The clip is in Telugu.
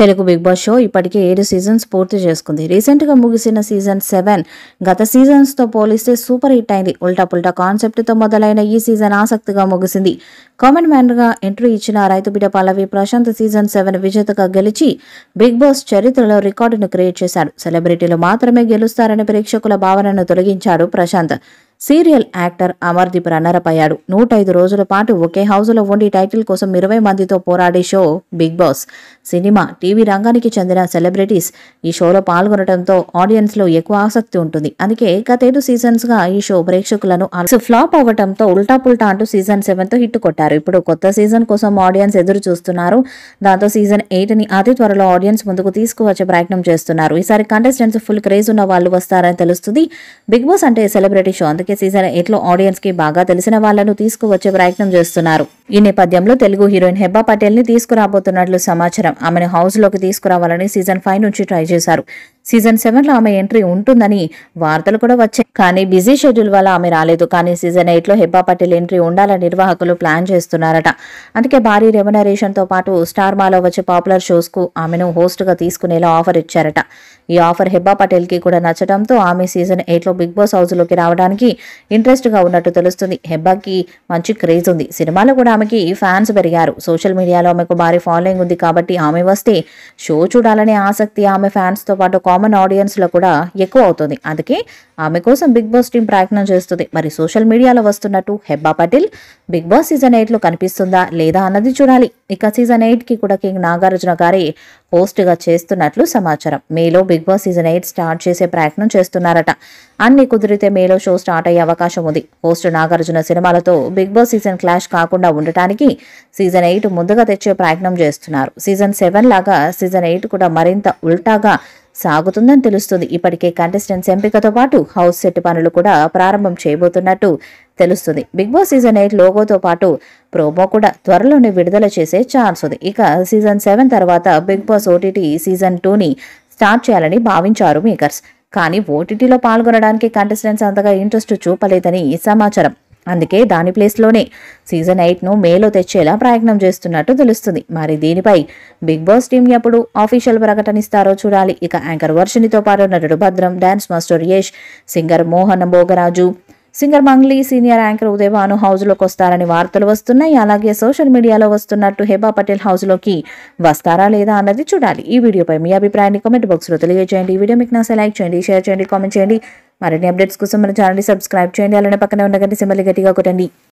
తెలుగు బిగ్ బాస్ షో ఇప్పటికే ఏడు సీజన్స్ పూర్తి చేసుకుంది రీసెంట్ గా ముగిసిన సీజన్ సెవెన్ గత సీజన్స్తో పోలిస్తే సూపర్ హిట్ అయింది ఉల్టా పుల్టా తో మొదలైన ఈ సీజన్ ఆసక్తిగా ముగిసింది కామన్ గా ఎంట్రీ ఇచ్చిన రైతు బిడ పల్లవి ప్రశాంత్ సీజన్ సెవెన్ విజేతగా గెలిచి బిగ్ బాస్ చరిత్రలో రికార్డును క్రియేట్ చేశాడు సెలబ్రిటీలు మాత్రమే గెలుస్తారని ప్రేక్షకుల భావనను తొలగించాడు Prashanth serial actor Amardeep runner up అయ్యాడు ఐదు రోజుల పాటు ఒకే లో ఉండి టైటిల్ కోసం ఇరవై మందితో పోరాడే షో బిగ్ బాస్ సినిమా టీవీ రంగానికి చెందిన సెలబ్రిటీస్ ఈ షోలో పాల్గొనడంతో ఆడియన్స్లో ఎక్కువ ఆసక్తి ఉంటుంది అందుకే గతేడు సీజన్స్గా ఈ షో ప్రేక్షకులను ఫ్లాప్ అవ్వడంతో ఉల్టాపుల్టా అంటూ సీజన్ సెవెన్తో హిట్ కొట్టారు ఇప్పుడు కొత్త సీజన్ కోసం ఆడియన్స్ ఎదురు చూస్తున్నారు దాంతో సీజన్ ఎయిట్ని అతి త్వరలో ఆడియన్స్ ముందుకు తీసుకువచ్చే ప్రయత్నం చేస్తున్నారు ఈసారి కంటెస్టెంట్స్ ఫుల్ క్రేజ్ ఉన్న వాళ్ళు వస్తారని తెలుస్తుంది బిగ్ బాస్ అంటే సెలబ్రిటీ షో అందుకే అందుకే సీజన్ ఎట్లో కి బాగా తెలిసిన వాళ్లను తీసుకువచ్చే ప్రయత్నం చేస్తున్నారు ఈ నేపథ్యంలో తెలుగు హీరోయిన్ హెబ్బా పటేల్ ని తీసుకురాబోతున్నట్లు సమాచారం ఆమెను హౌస్ లోకి తీసుకురావాలని సీజన్ ఫైవ్ నుంచి ట్రై చేశారు సీజన్ సెవెన్ లో ఆమె ఎంట్రీ ఉంటుందని వార్తలు కూడా వచ్చాయి కానీ బిజీ షెడ్యూల్ వల్ల ఆమె రాలేదు కానీ సీజన్ ఎయిట్ లో హెబ్బా పటేల్ ఎంట్రీ ఉండాలని నిర్వాహకులు ప్లాన్ చేస్తున్నారట అందుకే భారీ రెమ్యునరేషన్ తో పాటు స్టార్ మాలో వచ్చే పాపులర్ కు ఆమెను హోస్ట్ గా తీసుకునేలా ఆఫర్ ఇచ్చారట ఈ ఆఫర్ హెబ్బా పటేల్ కి కూడా నచ్చడంతో ఆమె సీజన్ ఎయిట్ లో బిగ్ బాస్ హౌస్ లోకి రావడానికి ఇంట్రెస్ట్ గా ఉన్నట్టు తెలుస్తుంది హెబ్బాకి మంచి క్రేజ్ ఉంది సినిమాలో కూడా ఆమెకి ఫ్యాన్స్ పెరిగారు సోషల్ మీడియాలో ఆమెకు భారీ ఫాలోయింగ్ ఉంది కాబట్టి ఆమె వస్తే షో చూడాలనే ఆసక్తి ఆమె ఫ్యాన్స్తో పాటు కామన్ ఆడియన్స్లో కూడా ఎక్కువ అవుతుంది అందుకే ఆమె కోసం బిగ్ బాస్ టీం ప్రయత్నం చేస్తుంది మరి సోషల్ మీడియాలో వస్తున్నట్టు Hebah Patel Bigg Boss season ఎయిట్లో కనిపిస్తుందా లేదా అన్నది చూడాలి ఇక సీజన్ ఎయిట్కి కూడా కింగ్ నాగార్జున గారి పోస్ట్గా చేస్తున్నట్లు సమాచారం మేలో Bigg Boss season eight start చేసే ప్రయత్నం చేస్తున్నారట అన్ని కుదిరితే మేలో షో స్టార్ట్ అయ్యే అవకాశం ఉంది పోస్ట్ నాగార్జున సినిమాలతో బిగ్ బాస్ సీజన్ క్లాష్ కాకుండా ఉండటానికి సీజన్ ఎయిట్ ముందుగా తెచ్చే ప్రయత్నం చేస్తున్నారు సీజన్ సెవెన్ లాగా సీజన్ ఎయిట్ కూడా మరింత ఉల్టాగా సాగుతుందని తెలుస్తుంది ఇప్పటికే కంటెస్టెంట్స్ ఎంపికతో పాటు హౌస్ సెట్ పనులు కూడా ప్రారంభం చేయబోతున్నట్టు తెలుస్తుంది బిగ్ బాస్ సీజన్ ఎయిట్ లోగోతో పాటు ప్రోమో కూడా త్వరలోనే విడుదల చేసే ఛాన్స్ ఉంది ఇక సీజన్ సెవెన్ తర్వాత బిగ్ బాస్ ఓటీటీ సీజన్ టూని స్టార్ట్ చేయాలని భావించారు మేకర్స్ కానీ ఓటీటీలో పాల్గొనడానికి కంటెస్టెంట్స్ అంతగా ఇంట్రెస్ట్ చూపలేదని సమాచారం అందుకే దాని ప్లేస్లోనే సీజన్ ఎయిట్ను మేలో తెచ్చేలా ప్రయత్నం చేస్తున్నట్టు తెలుస్తుంది మరి దీనిపై బిగ్ బాస్ టీం ఎప్పుడు ఆఫీషియల్ ప్రకటనిస్తారో చూడాలి ఇక యాంకర్ వర్షినితో పాటు నటుడు Bhadram dance master Yash singer Mohana Bhogaraju singer Mangli senior anchor Udayabhanu లోకి వస్తారని వార్తలు వస్తున్నాయి అలాగే సోషల్ మీడియాలో వస్తున్నట్టు హెబా పటేల్ లోకి వస్తారా లేదా అన్నది చూడాలి ఈ వీడియోపై మీ అభిప్రాయాన్ని కామెంట్ లో తెలియజేయండి ఈ వీడియో మీకు నా లైక్ చేయండి షేర్ చేయండి కామెంట్ చేయండి మరిన్ని అప్డేట్స్ కోసం మన ఛానల్ సబ్స్క్రైబ్ చేయండి అలానే పక్కనే ఉన్న గంట గట్టిగా కొట్టండి